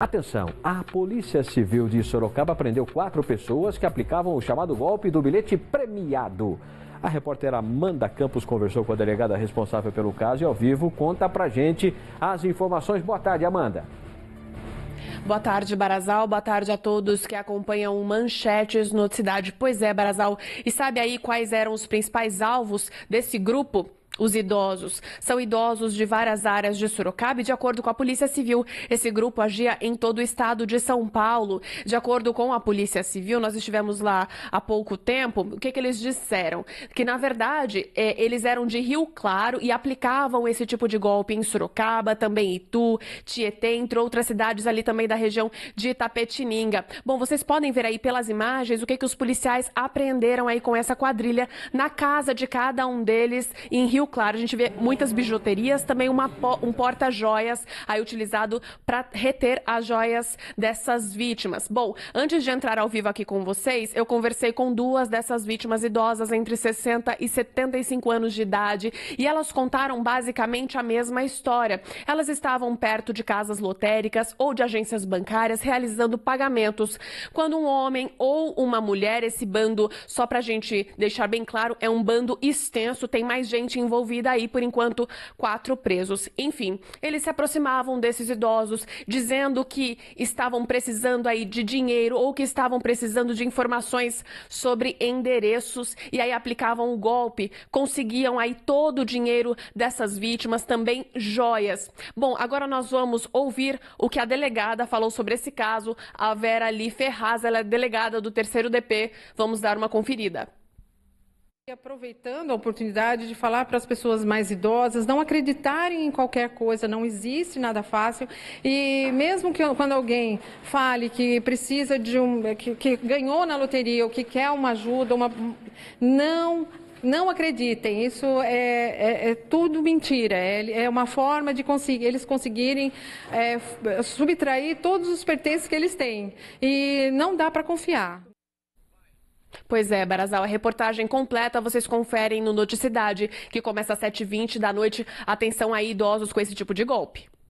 Atenção, a Polícia Civil de Sorocaba prendeu quatro pessoas que aplicavam o chamado golpe do bilhete premiado. A repórter Amanda Campos conversou com a delegada responsável pelo caso e ao vivo conta pra gente as informações. Boa tarde, Amanda. Boa tarde, Barazal. Boa tarde a todos que acompanham Manchetes no Cidade. Pois é, Barazal. E sabe aí quais eram os principais alvos desse grupo? os idosos. São idosos de várias áreas de Sorocaba e, de acordo com a Polícia Civil, esse grupo agia em todo o estado de São Paulo. De acordo com a Polícia Civil, nós estivemos lá há pouco tempo. O que, que eles disseram? Que, na verdade, é, eles eram de Rio Claro e aplicavam esse tipo de golpe em Sorocaba, também Itu, Tietê, entre outras cidades ali também da região de Itapetininga. Bom, vocês podem ver aí pelas imagens o que, que os policiais apreenderam aí com essa quadrilha na casa de cada um deles em Rio claro, a gente vê muitas bijuterias, também uma, um porta-joias aí utilizado para reter as joias dessas vítimas. Bom, antes de entrar ao vivo aqui com vocês, eu conversei com duas dessas vítimas idosas entre 60 e 75 anos de idade e elas contaram basicamente a mesma história. Elas estavam perto de casas lotéricas ou de agências bancárias realizando pagamentos. Quando um homem ou uma mulher, esse bando, só para a gente deixar bem claro, é um bando extenso, tem mais gente envolvida envolvida aí, por enquanto, quatro presos. Enfim, eles se aproximavam desses idosos, dizendo que estavam precisando aí de dinheiro ou que estavam precisando de informações sobre endereços e aí aplicavam o golpe, conseguiam aí todo o dinheiro dessas vítimas, também joias. Bom, agora nós vamos ouvir o que a delegada falou sobre esse caso, a Vera Lee Ferraz, ela é delegada do terceiro DP. Vamos dar uma conferida. Aproveitando a oportunidade de falar para as pessoas mais idosas não acreditarem em qualquer coisa, não existe nada fácil. E mesmo que quando alguém fale que precisa de um. que, que ganhou na loteria ou que quer uma ajuda, uma, não não acreditem, isso é, é, é tudo mentira. É, é, uma forma de conseguir, eles conseguirem é, subtrair todos os pertences que eles têm. E não dá para confiar. Pois é, Barazal, a reportagem completa vocês conferem no Noticidade, que começa às 7h20 da noite. Atenção aí, idosos com esse tipo de golpe.